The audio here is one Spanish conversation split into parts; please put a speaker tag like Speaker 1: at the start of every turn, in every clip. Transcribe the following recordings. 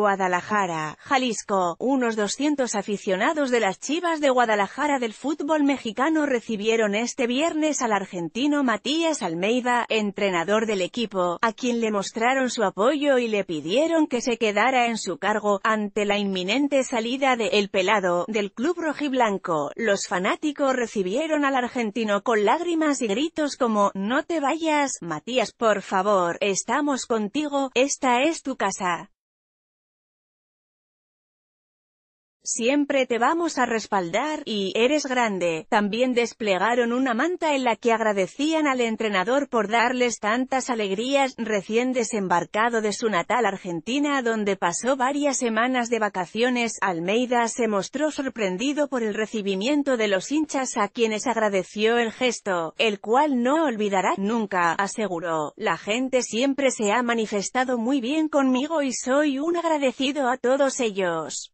Speaker 1: Guadalajara, Jalisco. Unos 200 aficionados de las Chivas de Guadalajara del fútbol mexicano recibieron este viernes al argentino Matías Almeida, entrenador del equipo, a quien le mostraron su apoyo y le pidieron que se quedara en su cargo, ante la inminente salida de El Pelado, del club rojiblanco. Los fanáticos recibieron al argentino con lágrimas y gritos como, no te vayas, Matías, por favor, estamos contigo, esta es tu casa. Siempre te vamos a respaldar, y, eres grande. También desplegaron una manta en la que agradecían al entrenador por darles tantas alegrías, recién desembarcado de su natal Argentina donde pasó varias semanas de vacaciones, Almeida se mostró sorprendido por el recibimiento de los hinchas a quienes agradeció el gesto, el cual no olvidará nunca, aseguró. La gente siempre se ha manifestado muy bien conmigo y soy un agradecido a todos ellos.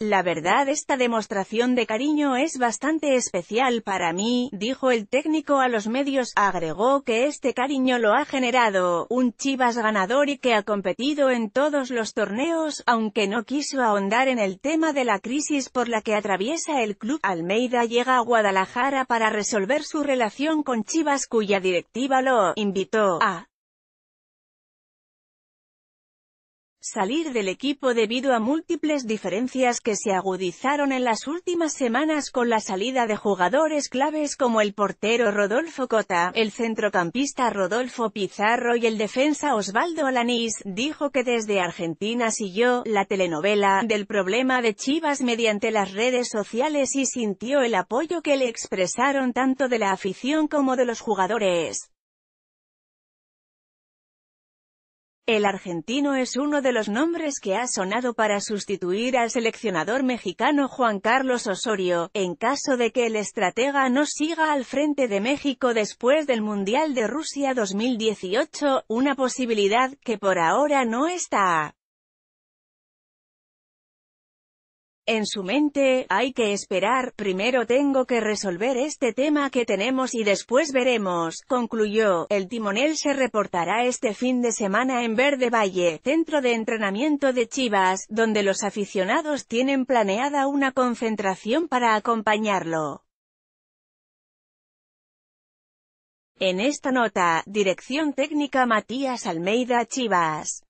Speaker 1: La verdad esta demostración de cariño es bastante especial para mí, dijo el técnico a los medios, agregó que este cariño lo ha generado, un Chivas ganador y que ha competido en todos los torneos, aunque no quiso ahondar en el tema de la crisis por la que atraviesa el club. Almeida llega a Guadalajara para resolver su relación con Chivas cuya directiva lo invitó a salir del equipo debido a múltiples diferencias que se agudizaron en las últimas semanas con la salida de jugadores claves como el portero Rodolfo Cota, el centrocampista Rodolfo Pizarro y el defensa Osvaldo Alanís, dijo que desde Argentina siguió la telenovela del problema de Chivas mediante las redes sociales y sintió el apoyo que le expresaron tanto de la afición como de los jugadores. El argentino es uno de los nombres que ha sonado para sustituir al seleccionador mexicano Juan Carlos Osorio, en caso de que el estratega no siga al frente de México después del Mundial de Rusia 2018, una posibilidad que por ahora no está En su mente, hay que esperar, primero tengo que resolver este tema que tenemos y después veremos, concluyó. El timonel se reportará este fin de semana en Verde Valle, centro de entrenamiento de Chivas, donde los aficionados tienen planeada una concentración para acompañarlo. En esta nota, dirección técnica Matías Almeida Chivas.